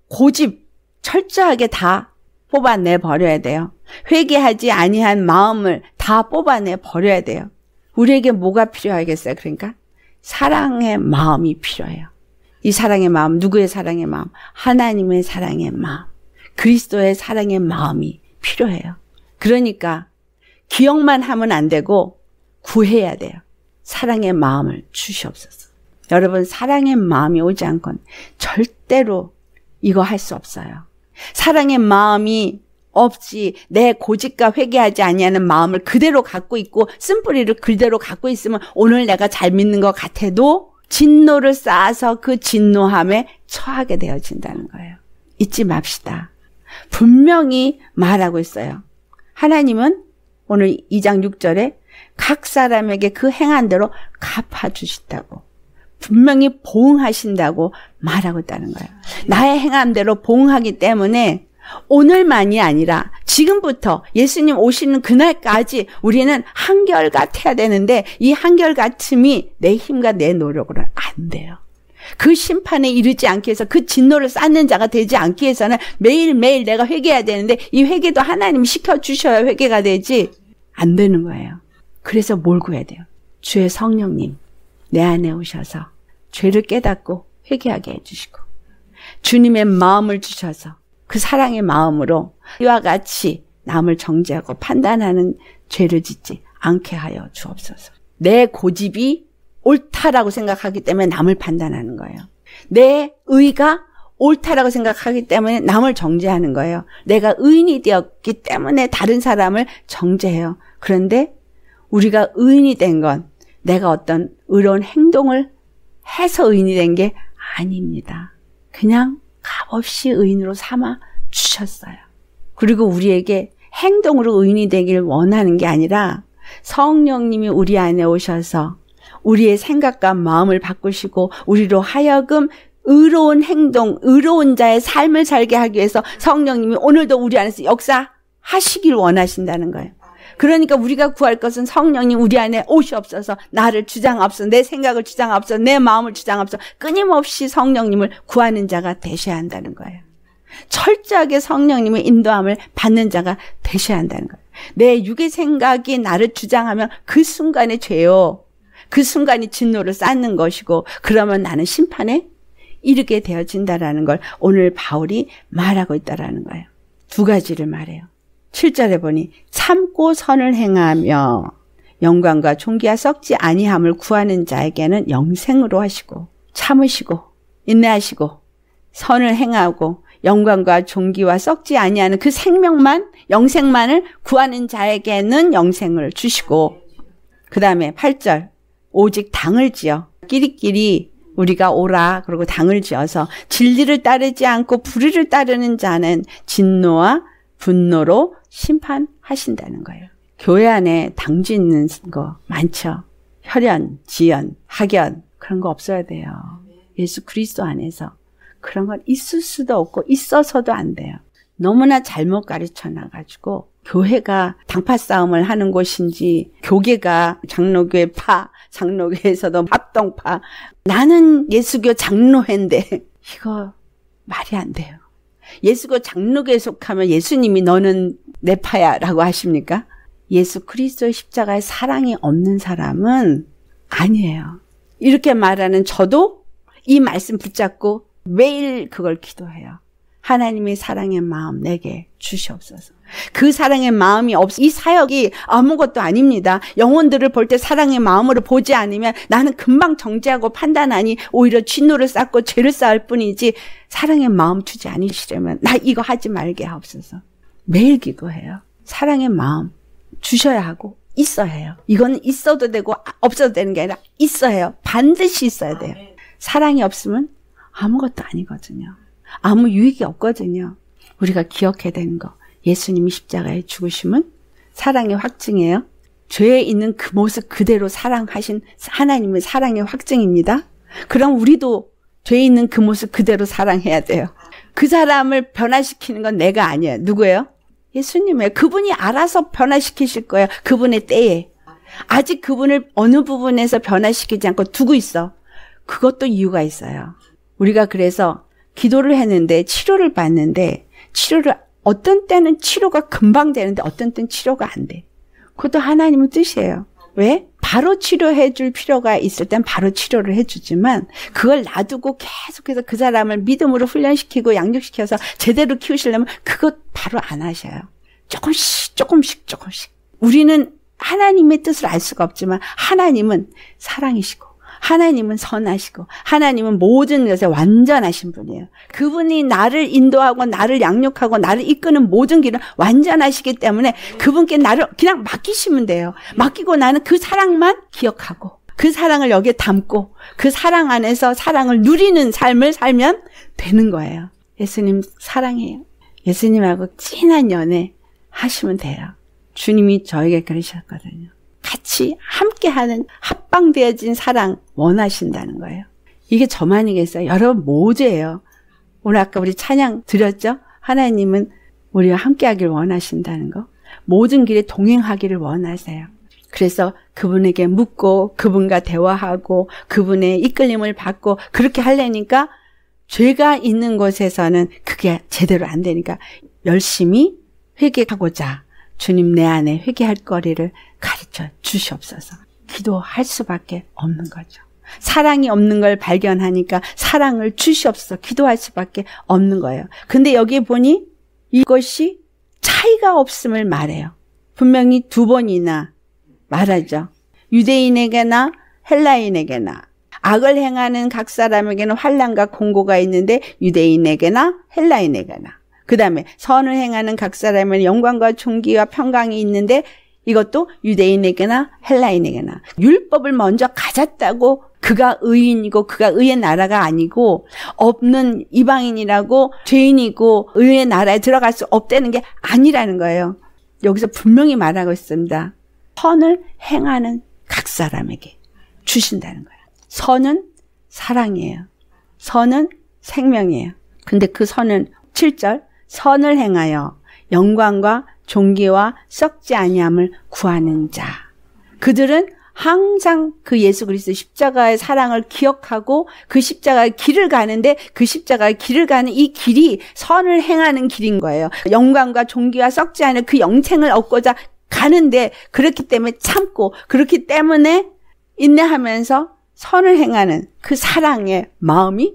고집 철저하게 다 뽑아내 버려야 돼요. 회개하지 아니한 마음을 다 뽑아내 버려야 돼요. 우리에게 뭐가 필요하겠어요? 그러니까 사랑의 마음이 필요해요. 이 사랑의 마음, 누구의 사랑의 마음? 하나님의 사랑의 마음, 그리스도의 사랑의 마음이 필요해요. 그러니까 기억만 하면 안 되고 구해야 돼요. 사랑의 마음을 주시옵소서. 여러분 사랑의 마음이 오지 않건 절대로 이거 할 수 없어요. 사랑의 마음이 없지 내 고집과 회개하지 아니하는 마음을 그대로 갖고 있고 쓴뿌리를 그대로 갖고 있으면 오늘 내가 잘 믿는 것 같아도 진노를 쌓아서 그 진노함에 처하게 되어진다는 거예요. 잊지 맙시다. 분명히 말하고 있어요. 하나님은 오늘 2장 6절에 각 사람에게 그 행한 대로 갚아주신다고. 분명히 보응하신다고 말하고 있다는 거예요. 나의 행한 대로 보응하기 때문에 오늘만이 아니라 지금부터 예수님 오시는 그날까지 우리는 한결같아야 되는데 이 한결같음이 내 힘과 내 노력으로는 안 돼요. 그 심판에 이르지 않기 위해서 그 진노를 쌓는 자가 되지 않기 위해서는 매일매일 내가 회개해야 되는데 이 회개도 하나님 시켜주셔야 회개가 되지 안 되는 거예요. 그래서 뭘 구해야 돼요? 주의 성령님 내 안에 오셔서 죄를 깨닫고 회개하게 해주시고 주님의 마음을 주셔서 그 사랑의 마음으로 이와 같이 남을 정죄하고 판단하는 죄를 짓지 않게 하여 주옵소서. 내 고집이 옳다라고 생각하기 때문에 남을 판단하는 거예요. 내 의가 옳다라고 생각하기 때문에 남을 정죄하는 거예요. 내가 의인이 되었기 때문에 다른 사람을 정죄해요. 그런데 우리가 의인이 된 건 내가 어떤 의로운 행동을 해서 의인이 된 게 아닙니다. 그냥 값없이 의인으로 삼아 주셨어요. 그리고 우리에게 행동으로 의인이 되길 원하는 게 아니라 성령님이 우리 안에 오셔서 우리의 생각과 마음을 바꾸시고 우리로 하여금 의로운 행동, 의로운 자의 삶을 살게 하기 위해서 성령님이 오늘도 우리 안에서 역사하시길 원하신다는 거예요. 그러니까 우리가 구할 것은 성령이 우리 안에 옷이 없어서 나를 주장없어 내 생각을 주장없어 내 마음을 주장없어 끊임없이 성령님을 구하는 자가 되셔야 한다는 거예요. 철저하게 성령님의 인도함을 받는 자가 되셔야 한다는 거예요. 내 육의 생각이 나를 주장하면 그 순간에 죄요. 그 순간이 진노를 쌓는 것이고 그러면 나는 심판에 이르게 되어진다라는 걸 오늘 바울이 말하고 있다라는 거예요. 두 가지를 말해요. 7절에 보니 참고 선을 행하며 영광과 존기와 썩지 아니함을 구하는 자에게는 영생으로 하시고 참으시고 인내하시고 선을 행하고 영광과 종기와 썩지 아니하는 그 생명만 영생만을 구하는 자에게는 영생을 주시고 그 다음에 8절 오직 당을 지어 끼리끼리 우리가 오라 그리고 당을 지어서 진리를 따르지 않고 불의를 따르는 자는 진노와 분노로 심판하신다는 거예요. 교회 안에 당주 있는 거 많죠. 혈연, 지연, 학연 그런 거 없어야 돼요. 예수 그리스도 안에서 그런 건 있을 수도 없고 있어서도 안 돼요. 너무나 잘못 가르쳐 놔가지고 교회가 당파 싸움을 하는 곳인지 교계가 장로교회 파장로교에서도 합동파 나는 예수교 장로회인데 이거 말이 안 돼요. 예수고 장로에 속하면 예수님이 너는 내 파야라고 하십니까? 예수 그리스도의 십자가의 사랑이 없는 사람은 아니에요. 이렇게 말하는 저도 이 말씀 붙잡고 매일 그걸 기도해요. 하나님의 사랑의 마음 내게 주시옵소서. 그 사랑의 마음이 없, 이 사역이 아무것도 아닙니다. 영혼들을 볼 때 사랑의 마음으로 보지 않으면 나는 금방 정죄하고 판단하니 오히려 진노를 쌓고 죄를 쌓을 뿐이지 사랑의 마음 주지 않으시려면 나 이거 하지 말게 하옵소서. 매일 기도해요. 사랑의 마음 주셔야 하고 있어야 해요. 이건 있어도 되고 없어도 되는 게 아니라 있어야 해요. 반드시 있어야 돼요. 사랑이 없으면 아무것도 아니거든요. 아무 유익이 없거든요. 우리가 기억해야 되는 거. 예수님이 십자가에 죽으심은 사랑의 확증이에요. 죄에 있는 그 모습 그대로 사랑하신 하나님의 사랑의 확증입니다. 그럼 우리도 죄에 있는 그 모습 그대로 사랑해야 돼요. 그 사람을 변화시키는 건 내가 아니에요. 누구예요? 예수님이에요. 그분이 알아서 변화시키실 거예요. 그분의 때에. 아직 그분을 어느 부분에서 변화시키지 않고 두고 있어. 그것도 이유가 있어요. 우리가 그래서 기도를 했는데 치료를 받는데 치료를 어떤 때는 치료가 금방 되는데 어떤 때는 치료가 안 돼. 그것도 하나님의 뜻이에요. 왜? 바로 치료해 줄 필요가 있을 땐 바로 치료를 해 주지만 그걸 놔두고 계속해서 그 사람을 믿음으로 훈련시키고 양육시켜서 제대로 키우시려면 그것 바로 안 하셔요. 조금씩 조금씩 조금씩. 우리는 하나님의 뜻을 알 수가 없지만 하나님은 사랑이시고 하나님은 선하시고 하나님은 모든 것에 완전하신 분이에요. 그분이 나를 인도하고 나를 양육하고 나를 이끄는 모든 길은 완전하시기 때문에 그분께 나를 그냥 맡기시면 돼요. 맡기고 나는 그 사랑만 기억하고 그 사랑을 여기에 담고 그 사랑 안에서 사랑을 누리는 삶을 살면 되는 거예요. 예수님 사랑해요. 예수님하고 진한 연애 하시면 돼요. 주님이 저에게 그러셨거든요. 같이 함께하는 합방되어진 사랑 원하신다는 거예요. 이게 저만이겠어요. 여러분 모두예요. 오늘 아까 우리 찬양 드렸죠? 하나님은 우리와 함께하길 원하신다는 거. 모든 길에 동행하기를 원하세요. 그래서 그분에게 묻고 그분과 대화하고 그분의 이끌림을 받고 그렇게 하려니까 죄가 있는 곳에서는 그게 제대로 안 되니까 열심히 회개하고자 주님 내 안에 회개할 거리를 가르쳐 주시옵소서. 기도할 수밖에 없는 거죠. 사랑이 없는 걸 발견하니까 사랑을 주시옵소서 기도할 수밖에 없는 거예요. 근데 여기에 보니 이것이 차이가 없음을 말해요. 분명히 두 번이나 말하죠. 유대인에게나 헬라인에게나 악을 행하는 각 사람에게는 환란과 공고가 있는데 유대인에게나 헬라인에게나 그 다음에 선을 행하는 각사람의 영광과 존귀와 평강이 있는데 이것도 유대인에게나 헬라인에게나 율법을 먼저 가졌다고 그가 의인이고 그가 의의 나라가 아니고 없는 이방인이라고 죄인이고 의의 나라에 들어갈 수 없다는 게 아니라는 거예요. 여기서 분명히 말하고 있습니다. 선을 행하는 각 사람에게 주신다는 거예요. 선은 사랑이에요. 선은 생명이에요. 근데 그 선은 7절 선을 행하여 영광과 종기와 썩지 아니함을 구하는 자. 그들은 항상 그 예수 그리스도 십자가의 사랑을 기억하고 그 십자가의 길을 가는데 그 십자가의 길을 가는 이 길이 선을 행하는 길인 거예요. 영광과 종기와 썩지 않은 그 영생을 얻고자 가는데 그렇기 때문에 참고 그렇기 때문에 인내하면서 선을 행하는 그 사랑의 마음이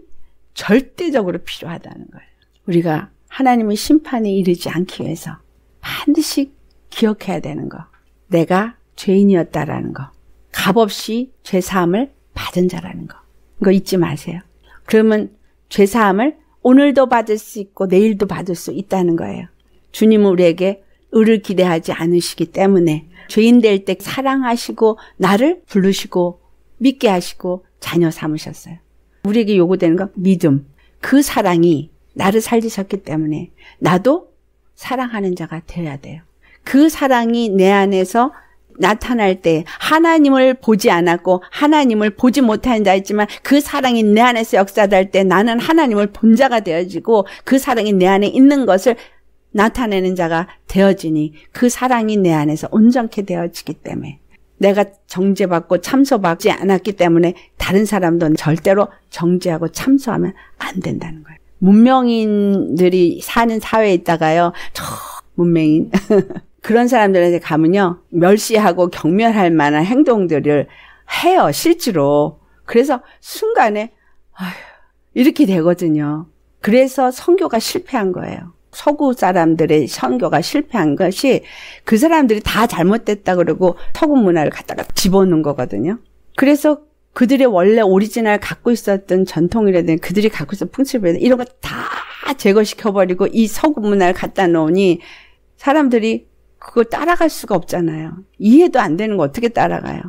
절대적으로 필요하다는 거예요. 우리가 하나님의 심판에 이르지 않기 위해서 반드시 기억해야 되는 거. 내가 죄인이었다라는 거. 값없이 죄사함을 받은 자라는 거. 이거 잊지 마세요. 그러면 죄사함을 오늘도 받을 수 있고 내일도 받을 수 있다는 거예요. 주님은 우리에게 을을 기대하지 않으시기 때문에 죄인 될 때 사랑하시고 나를 부르시고 믿게 하시고 자녀 삼으셨어요. 우리에게 요구되는 건 믿음. 그 사랑이 나를 살리셨기 때문에 나도 사랑하는 자가 되어야 돼요. 그 사랑이 내 안에서 나타날 때 하나님을 보지 않았고 하나님을 보지 못한 자였지만 그 사랑이 내 안에서 역사될 때 나는 하나님을 본 자가 되어지고 그 사랑이 내 안에 있는 것을 나타내는 자가 되어지니 그 사랑이 내 안에서 온전케 되어지기 때문에 내가 정죄받고 참소받지 않았기 때문에 다른 사람도 절대로 정죄하고 참소하면 안 된다는 거예요. 문명인들이 사는 사회에 있다가요. 저문명인 그런 사람들한테 가면요. 멸시하고 경멸할 만한 행동들을 해요. 실제로. 그래서 순간에 아휴, 이렇게 되거든요. 그래서 선교가 실패한 거예요. 서구 사람들의 선교가 실패한 것이 그 사람들이 다 잘못됐다 그러고 서구 문화를 갖다가 집어넣은 거거든요. 그래서 그들의 원래 오리지널 갖고 있었던 전통이라든지 그들이 갖고 있었던 풍습이라든지 이런 거 다 제거시켜버리고 이 서구 문화를 갖다 놓으니 사람들이 그걸 따라갈 수가 없잖아요. 이해도 안 되는 거 어떻게 따라가요?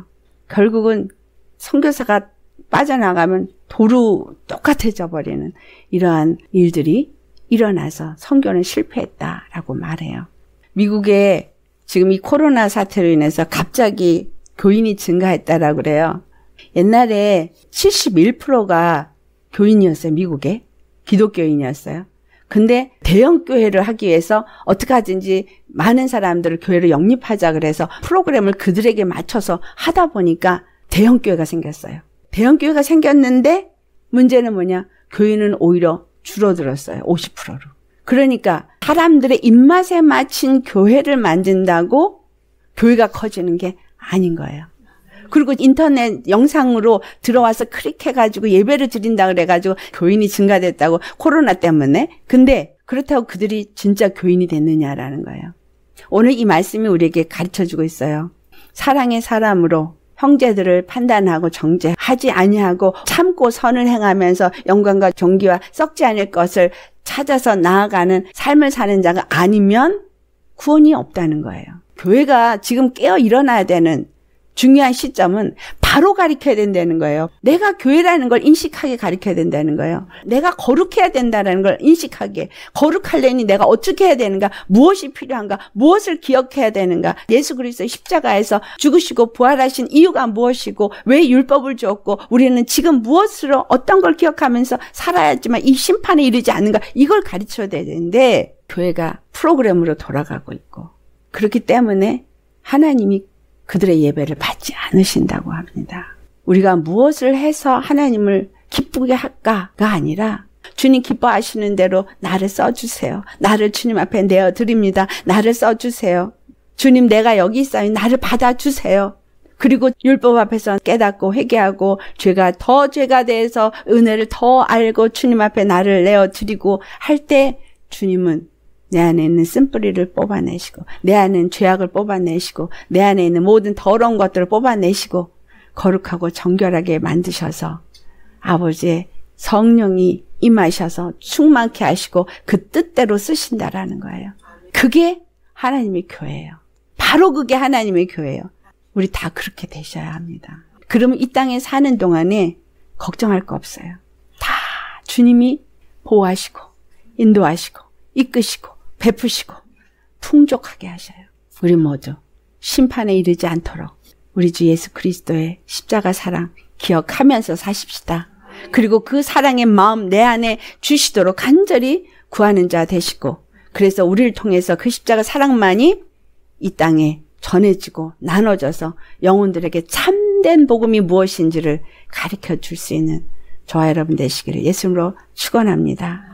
결국은 선교사가 빠져나가면 도루 똑같아져 버리는 이러한 일들이 일어나서 선교는 실패했다라고 말해요. 미국에 지금 이 코로나 사태로 인해서 갑자기 교인이 증가했다라고 그래요. 옛날에 71%가 교인이었어요, 미국에. 기독교인이었어요. 근데 대형 교회를 하기 위해서 어떻게 하든지 많은 사람들을 교회로 영입하자 그래서 프로그램을 그들에게 맞춰서 하다 보니까 대형 교회가 생겼어요. 대형 교회가 생겼는데 문제는 뭐냐? 교회는 오히려 줄어들었어요. 50%로. 그러니까 사람들의 입맛에 맞힌 교회를 만든다고 교회가 커지는 게 아닌 거예요. 그리고 인터넷 영상으로 들어와서 클릭해가지고 예배를 드린다 그래가지고 교인이 증가됐다고 코로나 때문에. 근데 그렇다고 그들이 진짜 교인이 됐느냐라는 거예요. 오늘 이 말씀이 우리에게 가르쳐 주고 있어요. 사랑의 사람으로 형제들을 판단하고 정죄하지 아니하고 참고 선을 행하면서 영광과 존기와 썩지 않을 것을 찾아서 나아가는 삶을 사는 자가 아니면 구원이 없다는 거예요. 교회가 지금 깨어 일어나야 되는 중요한 시점은 바로 가르켜야 된다는 거예요. 내가 교회라는 걸 인식하게 가르켜야 된다는 거예요. 내가 거룩해야 된다는 걸 인식하게. 거룩하려니 내가 어떻게 해야 되는가? 무엇이 필요한가? 무엇을 기억해야 되는가? 예수 그리스도 의 십자가에서 죽으시고 부활하신 이유가 무엇이고 왜 율법을 주었고 우리는 지금 무엇으로 어떤 걸 기억하면서 살아야지만 이 심판에 이르지 않는가? 이걸 가르쳐야 되는데 교회가 프로그램으로 돌아가고 있고 그렇기 때문에 하나님이 그들의 예배를 받지 않으신다고 합니다. 우리가 무엇을 해서 하나님을 기쁘게 할까가 아니라 주님 기뻐하시는 대로 나를 써주세요. 나를 주님 앞에 내어드립니다. 나를 써주세요. 주님 내가 여기 있어요. 나를 받아주세요. 그리고 율법 앞에서 깨닫고 회개하고 죄가 더 죄가 돼서 은혜를 더 알고 주님 앞에 나를 내어드리고 할 때 주님은 내 안에 있는 쓴뿌리를 뽑아내시고 내 안에 있는 죄악을 뽑아내시고 내 안에 있는 모든 더러운 것들을 뽑아내시고 거룩하고 정결하게 만드셔서 아버지의 성령이 임하셔서 충만케 하시고 그 뜻대로 쓰신다라는 거예요. 그게 하나님의 교회예요. 바로 그게 하나님의 교회예요. 우리 다 그렇게 되셔야 합니다. 그러면 이 땅에 사는 동안에 걱정할 거 없어요. 다 주님이 보호하시고 인도하시고 이끄시고 베푸시고 풍족하게 하셔요. 우리 모두 심판에 이르지 않도록 우리 주 예수 그리스도의 십자가 사랑 기억하면서 사십시다. 그리고 그 사랑의 마음 내 안에 주시도록 간절히 구하는 자 되시고 그래서 우리를 통해서 그 십자가 사랑만이 이 땅에 전해지고 나눠져서 영혼들에게 참된 복음이 무엇인지를 가르쳐 줄 수 있는 저와 여러분 되시기를 예수님으로 축원합니다.